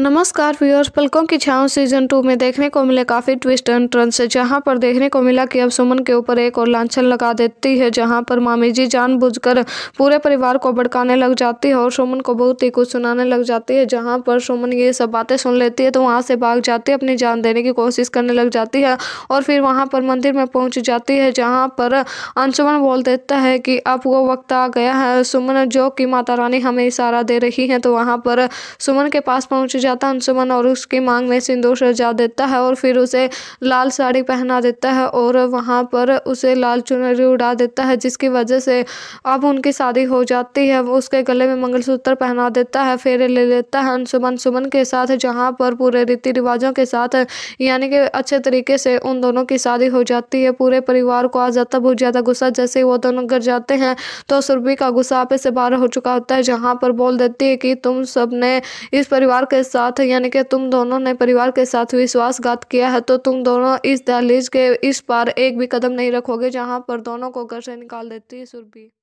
नमस्कार व्यूअर्स पलकों की छाव सीजन टू में देखने को मिले काफ़ी ट्विस्ट एंड से जहां पर देखने को मिला कि अब सुमन के ऊपर एक और लांछन लगा देती है जहां पर मामी जी जानबूझकर पूरे परिवार को भड़काने लग जाती है और सुमन को बहुत ही कुछ सुनाने लग जाती है जहां पर सुमन ये सब बातें सुन लेती है तो वहाँ से भाग जाती है अपनी जान देने की कोशिश करने लग जाती है और फिर वहाँ पर मंदिर में पहुँच जाती है जहाँ पर अंशुमन बोल देता है कि अब वो वक्त आ गया है सुमन जो कि माता रानी हमें इशारा दे रही है तो वहाँ पर सुमन के पास पहुँच जाता है अंशुमन और उसकी मांग में सिंदूर सजा देता है और फिर उसे लाल साड़ी पहना देता है और वहाँ पर उसे लाल चुनरी उड़ा देता है जिसकी वजह से अब उनकी शादी हो जाती है वो उसके गले में मंगलसूत्र पहना देता है फेरे ले लेता है अंशुमन सुमन के साथ जहाँ पर पूरे रीति रिवाजों के साथ यानी कि अच्छे तरीके से उन दोनों की शादी हो जाती है पूरे परिवार को आ जाता बहुत ज़्यादा गुस्सा जैसे वो दोनों घर जाते हैं तो सुरभि का गुस्सा आपे से बाहर हो चुका होता है जहाँ पर बोल देती है कि तुम सब ने इस परिवार के साथ यानी कि तुम दोनों ने परिवार के साथ विश्वासघात किया है तो तुम दोनों इस दहलीज के इस पार एक भी कदम नहीं रखोगे जहां पर दोनों को घर से निकाल देती है सुरभि